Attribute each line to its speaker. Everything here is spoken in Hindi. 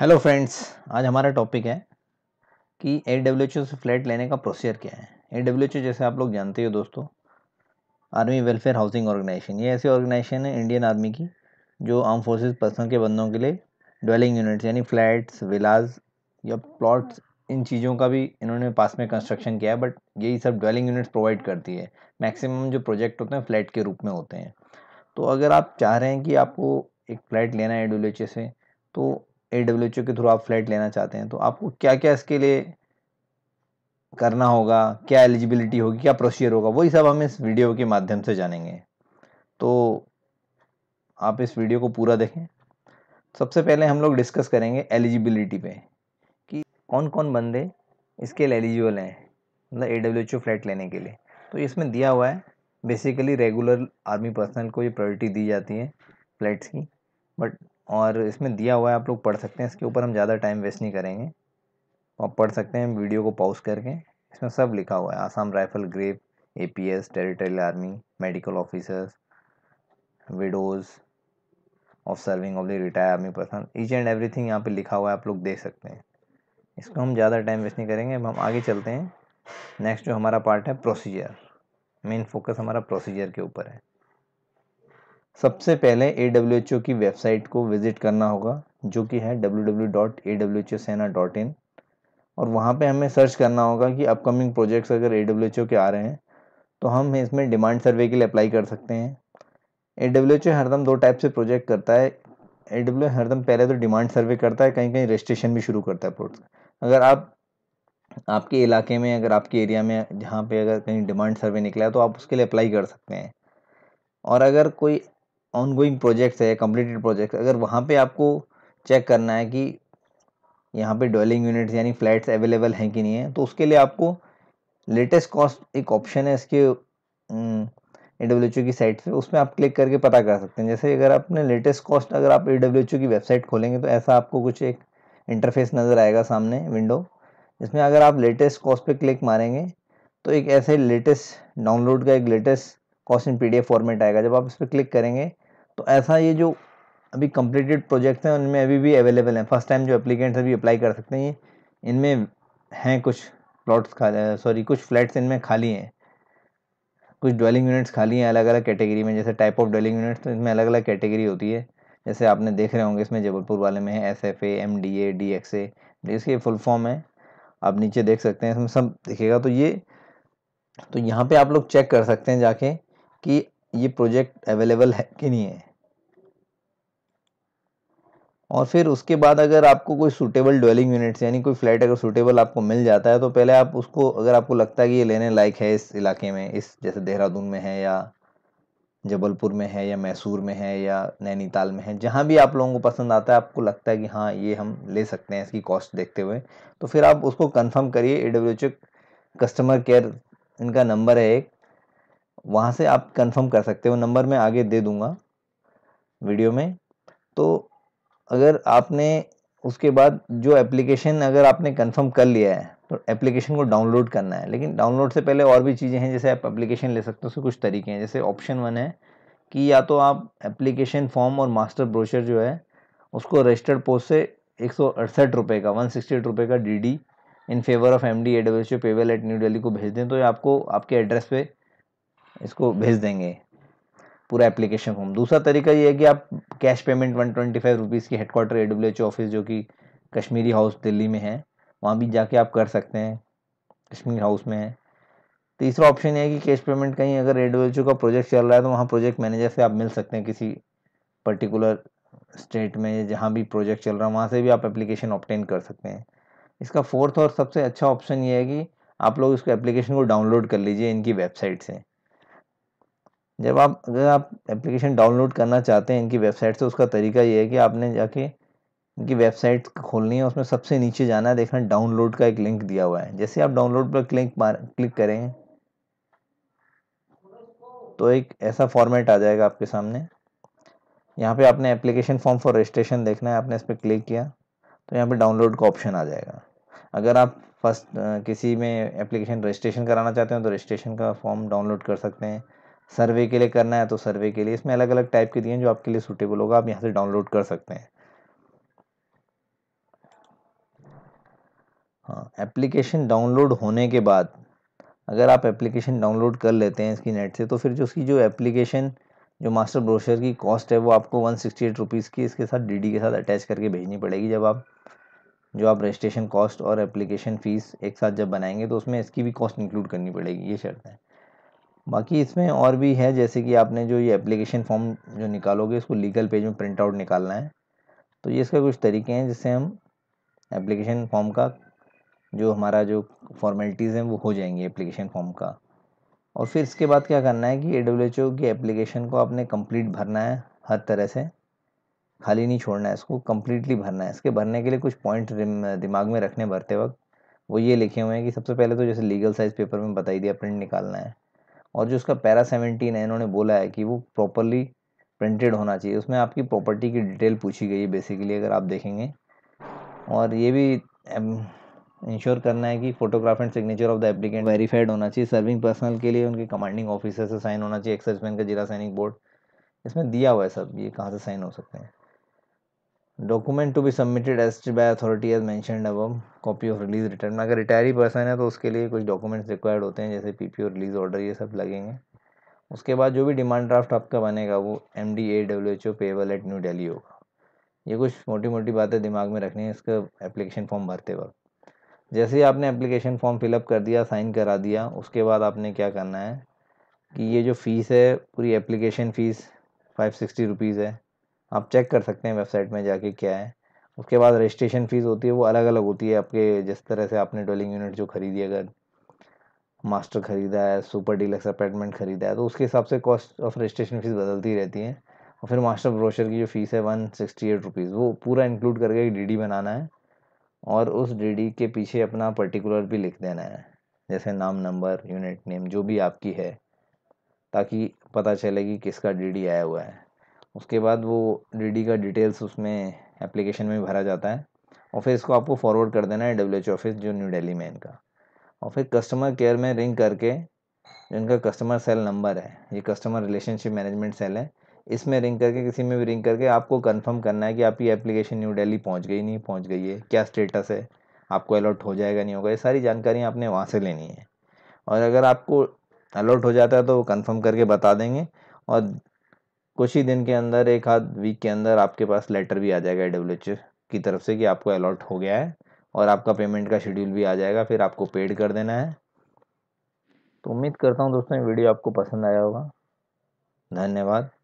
Speaker 1: हेलो फ्रेंड्स आज हमारा टॉपिक है कि ए डब्ल्यू से फ्लैट लेने का प्रोसीजर क्या है ए डब्ल्यू जैसे आप लोग जानते हो दोस्तों आर्मी वेलफेयर हाउसिंग ऑर्गेनाइजेशन ये ऐसी ऑर्गेनाइजेशन है इंडियन आर्मी की जो आर्म फोर्सेस पर्सन के बंदों के लिए डवेलिंग यूनिट्स यानी फ्लैट्स विलाज या प्लॉट्स इन चीज़ों का भी इन्होंने पास में कंस्ट्रक्शन किया है बट यही सब डवेलिंग यूनिट्स प्रोवाइड करती है मैक्सिमम जो प्रोजेक्ट होते हैं फ्लैट के रूप में होते हैं तो अगर आप चाह रहे हैं कि आपको एक फ्लैट लेना है डब्ल्यू से तो ए डब्ल्यू के थ्रू आप फ्लैट लेना चाहते हैं तो आपको क्या क्या इसके लिए करना होगा क्या एलिजिबिलिटी होगी क्या प्रोसीजर होगा वही सब हम इस वीडियो के माध्यम से जानेंगे तो आप इस वीडियो को पूरा देखें सबसे पहले हम लोग डिस्कस करेंगे एलिजिबिलिटी पे कि कौन कौन बंदे इसके लिए एलिजिबल हैं मतलब ए डब्ल्यू फ्लैट लेने के लिए तो इसमें दिया हुआ है बेसिकली रेगुलर आर्मी पर्सनल को ये प्रायोरिटी दी जाती है फ्लैट्स की बट और इसमें दिया हुआ है आप लोग पढ़ सकते हैं इसके ऊपर हम ज़्यादा टाइम वेस्ट नहीं करेंगे आप पढ़ सकते हैं वीडियो को पॉज करके इसमें सब लिखा हुआ है Assam rifle GREF A P S territorial army medical officers widows of serving of the retire army person each and every thing यहाँ पर लिखा हुआ है आप लोग देख सकते हैं इसको हम ज़्यादा टाइम वेस्ट नहीं करेंगे अब हम आगे चलते हैं नेक्स्ट जो हमारा पार्ट है प्रोसीजर मेन फोकस हमारा प्रोसीजर के ऊपर है सबसे पहले ए की वेबसाइट को विज़िट करना होगा जो कि है डब्ल्यू और वहाँ पे हमें सर्च करना होगा कि अपकमिंग प्रोजेक्ट्स अगर ए के आ रहे हैं तो हम इसमें डिमांड सर्वे के लिए अप्लाई कर सकते हैं ए हरदम दो टाइप से प्रोजेक्ट करता है ए हरदम पहले तो डिमांड सर्वे करता है कहीं कहीं रजिस्ट्रेशन भी शुरू करता है प्रोजेक्ट अगर आप आपके इलाके में अगर आपके एरिया में जहाँ पे अगर कहीं डिमांड सर्वे निकला है तो आप उसके लिए अप्लाई कर सकते हैं और अगर कोई ऑनगोइंग प्रोजेक्ट्स है कंप्लीटेड प्रोजेक्ट्स अगर वहाँ पे आपको चेक करना है कि यहाँ पे डोलिंग यूनिट्स यानी फ्लैट्स अवेलेबल हैं कि नहीं है तो उसके लिए आपको लेटेस्ट कॉस्ट एक ऑप्शन है इसके ए हम्म, डब्ल्यू की साइट पे उसमें आप क्लिक करके पता कर सकते हैं जैसे अगर आपने लेटेस्ट कॉस्ट अगर आप ए डब्ल्यू की वेबसाइट खोलेंगे तो ऐसा आपको कुछ एक इंटरफेस नज़र आएगा सामने विंडो जिसमें अगर आप लेटेस्ट कॉस्ट पे क्लिक मारेंगे तो एक ऐसे लेटेस्ट डाउनलोड का एक latest cost in F format आएगा जब आप इस पर क्लिक करेंगे तो ऐसा ये जो अभी कंप्लीटेड प्रोजेक्ट्स हैं उनमें अभी भी अवेलेबल हैं फर्स्ट टाइम जो एप्लीकेंट्स अभी अप्लाई कर सकते हैं इनमें हैं कुछ प्लॉट्स सॉरी कुछ फ्लैट्स इनमें खाली हैं कुछ ड्वेलिंग यूनिट्स खाली हैं अलग अलग कैटेगरी में जैसे टाइप ऑफ ड्वेलिंग यूनिट्स तो इसमें अलग अलग कैटेगरी होती है जैसे आपने देख रहे होंगे इसमें जबलपुर वाले में है S F A M D A D X A इसके फुल फॉर्म है आप नीचे देख सकते हैं इसमें सब दिखेगा तो ये तो यहाँ पे आप लोग चेक कर सकते हैं जाके कि ये प्रोजेक्ट अवेलेबल है कि नहीं है और फिर उसके बाद अगर आपको कोई सूटेबल ड्वेलिंग यूनिट्स यानी कोई फ्लैट अगर सूटेबल आपको मिल जाता है तो पहले आप उसको अगर आपको लगता है कि ये लेने लायक है इस इलाके में इस जैसे देहरादून में है या जबलपुर में है या मैसूर में है या नैनीताल में है जहाँ भी आप लोगों को पसंद आता है आपको लगता है कि हाँ ये हम ले सकते हैं इसकी कॉस्ट देखते हुए तो फिर आप उसको कन्फर्म करिए A W H customer care इनका नंबर है एक वहाँ से आप कंफर्म कर सकते हो नंबर मैं आगे दे दूँगा वीडियो में तो अगर आपने उसके बाद जो एप्लीकेशन अगर आपने कंफर्म कर लिया है तो एप्लीकेशन को डाउनलोड करना है लेकिन डाउनलोड से पहले और भी चीज़ें हैं जैसे आप एप्लीकेशन ले सकते हो उसके कुछ तरीके हैं जैसे ऑप्शन वन है कि या तो आप एप्लीकेशन फॉर्म और मास्टर ब्रोशर जो है उसको रजिस्टर्ड पोस्ट से एक सौ अड़सठ रुपये का वन सिक्सटी एट रुपये का D D in favour of M D A W H payable at New Delhi को भेज दें तो ये आपको आपके एड्रेस पे इसको भेज देंगे पूरा एप्लीकेशन फॉर्म दूसरा तरीका ये है कि आप cash payment one twenty five rupees की headquarter A W H office जो कि कश्मीरी हाउस दिल्ली में है वहाँ भी जाके आप कर सकते हैं कश्मीर हाउस में है तीसरा ऑप्शन है कि कैश पेमेंट कहीं अगर ए डब्ल्यू एच का प्रोजेक्ट चल रहा है तो वहाँ प्रोजेक्ट मैनेजर से आप मिल सकते हैं किसी पर्टिकुलर स्टेट में जहाँ भी प्रोजेक्ट चल रहा है वहाँ से भी आप एप्लीकेशन ऑप्टेन कर सकते हैं इसका फोर्थ और सबसे अच्छा ऑप्शन ये है कि आप लोग इसको एप्लीकेशन को डाउनलोड कर लीजिए इनकी वेबसाइट से जब आप अगर आप एप्लीकेशन डाउनलोड करना चाहते हैं इनकी वेबसाइट से उसका तरीका ये है कि आपने जाके इनकी वेबसाइट खोलनी है उसमें सबसे नीचे जाना है देखना डाउनलोड का एक लिंक दिया हुआ है जैसे आप डाउनलोड पर क्लिक क्लिक करेंगे तो एक ऐसा फॉर्मेट आ जाएगा आपके सामने यहाँ पे आपने एप्लीकेशन फॉर्म फॉर रजिस्ट्रेशन देखना है आपने इस पर क्लिक किया तो यहाँ पे डाउनलोड का ऑप्शन आ जाएगा अगर आप फर्स्ट किसी में एप्लीकेशन रजिस्ट्रेशन कराना चाहते हैं तो रजिस्ट्रेशन का फॉर्म डाउनलोड कर सकते हैं सर्वे के लिए करना है तो सर्वे के लिए इसमें अलग अलग टाइप के दिए हैं जो आपके लिए सूटेबल होगा आप यहाँ से डाउनलोड कर सकते हैं हाँ एप्लीकेशन डाउनलोड होने के बाद अगर आप एप्लीकेशन डाउनलोड कर लेते हैं इसकी नेट से तो फिर जो उसकी जो एप्लीकेशन जो मास्टर ब्रोशर की कॉस्ट है वो आपको वन सिक्सटी एट रुपीज़ की इसके साथ डीडी के साथ अटैच करके भेजनी पड़ेगी जब आप जो आप रजिस्ट्रेशन कॉस्ट और एप्लीकेशन फ़ीस एक साथ जब बनाएंगे तो उसमें इसकी भी कॉस्ट इंक्लूड करनी पड़ेगी ये शर्त है बाकी इसमें और भी है जैसे कि आपने जो ये एप्लीकेशन फॉर्म जो निकालोगे उसको लीगल पेज में प्रिंट आउट निकालना है तो ये इसका कुछ तरीके हैं जिससे हम एप्लीकेशन फॉर्म का जो हमारा जो फॉर्मेलिटीज़ हैं वो हो जाएंगी एप्लीकेशन फॉर्म का और फिर इसके बाद क्या करना है कि ए डब्ल्यू की एप्लीकेशन को आपने कंप्लीट भरना है हर तरह से खाली नहीं छोड़ना है इसको कम्प्लीटली भरना है इसके भरने के लिए कुछ पॉइंट दिमाग में रखने भरते वक्त वो ये लिखे हुए हैं कि सबसे पहले तो जैसे लीगल साइज़ पेपर में बताई दिया प्रिंट निकालना है और जो उसका पैरा सेवनटीन है इन्होंने बोला है कि वो प्रॉपरली प्रिंटेड होना चाहिए उसमें आपकी प्रॉपर्टी की डिटेल पूछी गई है बेसिकली अगर आप देखेंगे और ये भी इंश्योर करना है कि photograph and signature of the applicant verified होना चाहिए सर्विंग पर्सनल के लिए उनके कमांडिंग ऑफिसर से साइन होना चाहिए एक्साइजमैन का जिला सैनिक बोर्ड इसमें दिया हुआ है सब ये कहाँ से साइन हो सकते हैं document to be submitted as by authority as mentioned अब कॉपी ऑफ रिलीज रिटर्न अगर रिटायरी पर्सन है तो उसके लिए कुछ डॉक्यूमेंट्स रिक्वायर्ड होते हैं जैसे P P O release order ये सब लगेंगे उसके बाद जो भी डिमांड ड्राफ्ट आपका बनेगा वो M D A W H O payable at New Delhi होगा ये कुछ मोटी मोटी बातें दिमाग में रखनी है इसका एप्लीकेशन फॉर्म भरते वक्त जैसे ही आपने एप्लीकेशन फॉर्म फिलअप कर दिया साइन करा दिया उसके बाद आपने क्या करना है कि ये जो फ़ीस है पूरी application fees five sixty rupees है आप चेक कर सकते हैं वेबसाइट में जाके क्या है उसके बाद रजिस्ट्रेशन फ़ीस होती है वो अलग अलग होती है आपके जिस तरह से आपने डोलिंग यूनिट जो खरीदी अगर मास्टर ख़रीदा है सुपर डीलक्स अपार्टमेंट ख़रीदा है तो उसके हिसाब से कॉस्ट ऑफ रजिस्ट्रेशन फ़ीस बदलती रहती है और फिर मास्टर ब्रोशर की जो फ़ीस है वन सिक्सटी एट रुपीज़ वो पूरा इंक्लूड करके एक डी बनाना है और उस डी के पीछे अपना पर्टिकुलर भी लिख देना है जैसे नाम नंबर यूनिट नेम जो भी आपकी है ताकि पता चले कि किसका डी आया हुआ है उसके बाद वो डीडी का डिटेल्स उसमें एप्लीकेशन में भरा जाता है और फिर इसको आपको फॉरवर्ड कर देना है डब्ल्यू ऑफिस जो न्यू डेली में इनका और फिर कस्टमर केयर में रिंग करके जो इनका कस्टमर सेल नंबर है ये कस्टमर रिलेशनशिप मैनेजमेंट सेल है इसमें रिंग करके किसी में भी रिंग करके आपको कंफर्म करना है कि आपकी एप्लीकेशन न्यू डेली पहुंच गई नहीं पहुंच गई है क्या स्टेटस है आपको अलॉट हो जाएगा नहीं होगा ये सारी जानकारी आपने वहाँ से लेनी है और अगर आपको अलॉट हो जाता है तो वो कन्फर्म करके बता देंगे और कुछ ही दिन के अंदर एक आध वीक के अंदर आपके पास लेटर भी आ जाएगा डब्ल्यू की तरफ से कि आपको अलॉट हो गया है और आपका पेमेंट का शेड्यूल भी आ जाएगा फिर आपको पेड कर देना है तो उम्मीद करता हूँ दोस्तों वीडियो आपको पसंद आया होगा धन्यवाद